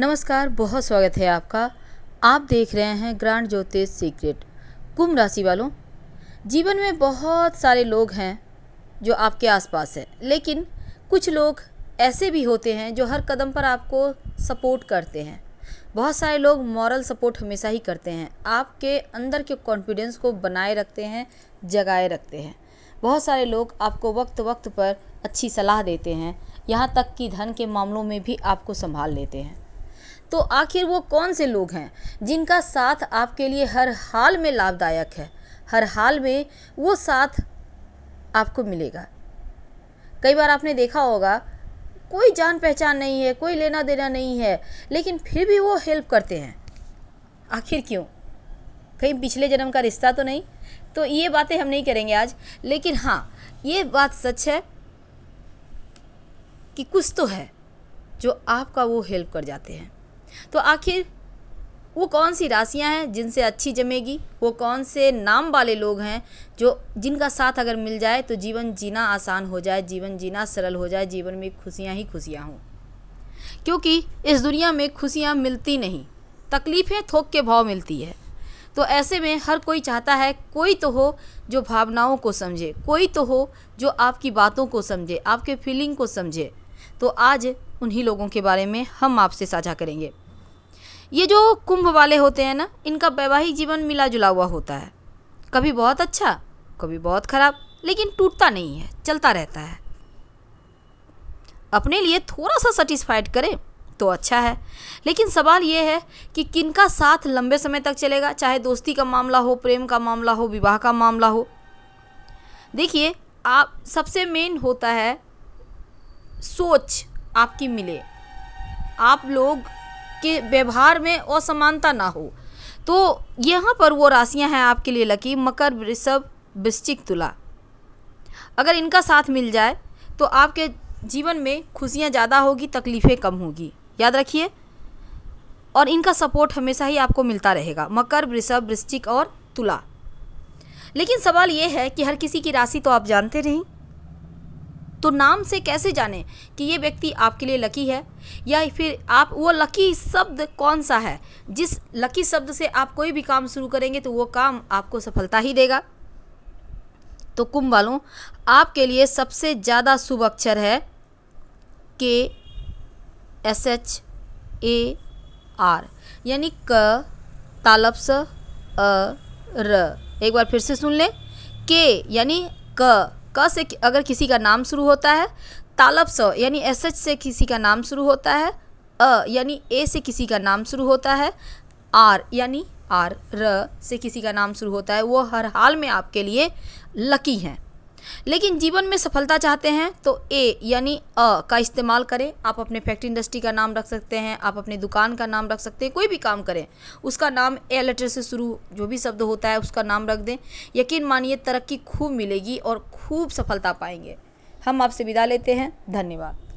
नमस्कार बहुत स्वागत है आपका आप देख रहे हैं ग्रांड ज्योतिष सीक्रेट कुंभ राशि वालों जीवन में बहुत सारे लोग हैं जो आपके आसपास हैं लेकिन कुछ लोग ऐसे भी होते हैं जो हर कदम पर आपको सपोर्ट करते हैं बहुत सारे लोग मॉरल सपोर्ट हमेशा ही करते हैं आपके अंदर के कॉन्फिडेंस को बनाए रखते हैं जगाए रखते हैं बहुत सारे लोग आपको वक्त वक्त पर अच्छी सलाह देते हैं यहाँ तक कि धन के मामलों में भी आपको संभाल लेते हैं तो आखिर वो कौन से लोग हैं जिनका साथ आपके लिए हर हाल में लाभदायक है हर हाल में वो साथ आपको मिलेगा कई बार आपने देखा होगा कोई जान पहचान नहीं है कोई लेना देना नहीं है लेकिन फिर भी वो हेल्प करते हैं आखिर क्यों कहीं पिछले जन्म का रिश्ता तो नहीं तो ये बातें हम नहीं करेंगे आज लेकिन हाँ ये बात सच है कि कुछ तो है जो आपका वो हेल्प कर जाते हैं तो आखिर वो कौन सी राशियां हैं जिनसे अच्छी जमेगी वो कौन से नाम वाले लोग हैं जो जिनका साथ अगर मिल जाए तो जीवन जीना आसान हो जाए जीवन जीना सरल हो जाए जीवन में खुशियाँ ही खुशियाँ हों क्योंकि इस दुनिया में खुशियाँ मिलती नहीं तकलीफ़ें थोक के भाव मिलती है तो ऐसे में हर कोई चाहता है कोई तो हो जो भावनाओं को समझे कोई तो हो जो आपकी बातों को समझे आपके फीलिंग को समझे तो आज उन्हीं लोगों के बारे में हम आपसे साझा करेंगे ये जो कुंभ वाले होते हैं ना इनका वैवाहिक जीवन मिला जुला हुआ होता है कभी बहुत अच्छा कभी बहुत खराब लेकिन टूटता नहीं है चलता रहता है अपने लिए थोड़ा सा सेटिस्फाइड करें तो अच्छा है लेकिन सवाल ये है कि किनका साथ लंबे समय तक चलेगा चाहे दोस्ती का मामला हो प्रेम का मामला हो विवाह का मामला हो देखिए आप सबसे मेन होता है सोच आपकी मिले आप लोग के व्यवहार में असमानता ना हो तो यहाँ पर वो राशियाँ हैं आपके लिए लकी मकर वृषभ वृश्चिक तुला अगर इनका साथ मिल जाए तो आपके जीवन में खुशियाँ ज़्यादा होगी तकलीफ़ें कम होगी याद रखिए और इनका सपोर्ट हमेशा ही आपको मिलता रहेगा मकर वृषभ वृश्चिक और तुला लेकिन सवाल ये है कि हर किसी की राशि तो आप जानते नहीं तो नाम से कैसे जाने कि ये व्यक्ति आपके लिए लकी है या फिर आप वो लकी शब्द कौन सा है जिस लकी शब्द से आप कोई भी काम शुरू करेंगे तो वो काम आपको सफलता ही देगा तो कुंभ वालों आपके लिए सबसे ज़्यादा शुभ अक्षर है के एस एच ए आर यानी क तालब्स अ र एक बार फिर से सुन लें के यानी क क से अगर किसी का नाम शुरू होता है तालब स यानी एस एच से किसी का नाम शुरू होता है अ यानी ए से किसी का नाम शुरू होता है आर यानी आर र से किसी का नाम शुरू होता है वो हर हाल में आपके लिए लकी हैं लेकिन जीवन में सफलता चाहते हैं तो ए यानी अ का इस्तेमाल करें आप अपने फैक्ट्री इंडस्ट्री का नाम रख सकते हैं आप अपने दुकान का नाम रख सकते हैं कोई भी काम करें उसका नाम ए लेटर से शुरू जो भी शब्द होता है उसका नाम रख दें यकीन मानिए तरक्की खूब मिलेगी और खूब सफलता पाएंगे हम आपसे विदा लेते हैं धन्यवाद